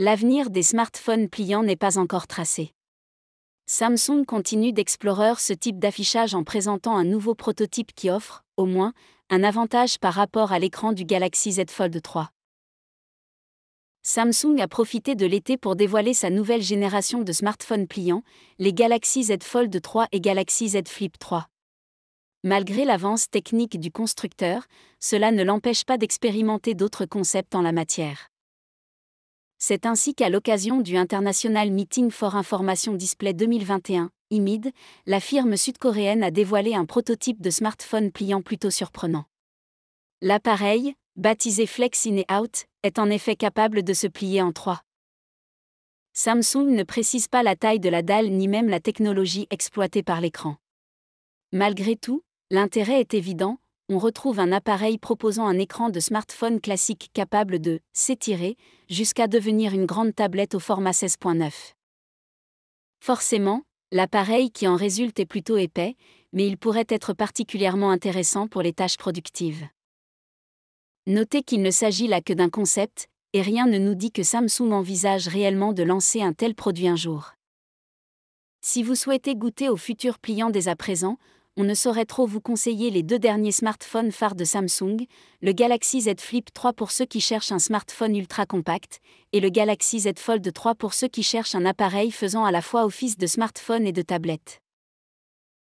L'avenir des smartphones pliants n'est pas encore tracé. Samsung continue d'explorer ce type d'affichage en présentant un nouveau prototype qui offre, au moins, un avantage par rapport à l'écran du Galaxy Z Fold 3. Samsung a profité de l'été pour dévoiler sa nouvelle génération de smartphones pliants, les Galaxy Z Fold 3 et Galaxy Z Flip 3. Malgré l'avance technique du constructeur, cela ne l'empêche pas d'expérimenter d'autres concepts en la matière. C'est ainsi qu'à l'occasion du International Meeting for Information Display 2021, IMID, la firme sud-coréenne a dévoilé un prototype de smartphone pliant plutôt surprenant. L'appareil, baptisé Flex In et Out, est en effet capable de se plier en trois. Samsung ne précise pas la taille de la dalle ni même la technologie exploitée par l'écran. Malgré tout, l'intérêt est évident, on retrouve un appareil proposant un écran de smartphone classique capable de s'étirer jusqu'à devenir une grande tablette au format 16.9. Forcément, l'appareil qui en résulte est plutôt épais, mais il pourrait être particulièrement intéressant pour les tâches productives. Notez qu'il ne s'agit là que d'un concept, et rien ne nous dit que Samsung envisage réellement de lancer un tel produit un jour. Si vous souhaitez goûter au futur pliant dès à présent, on ne saurait trop vous conseiller les deux derniers smartphones phares de Samsung, le Galaxy Z Flip 3 pour ceux qui cherchent un smartphone ultra compact, et le Galaxy Z Fold 3 pour ceux qui cherchent un appareil faisant à la fois office de smartphone et de tablette.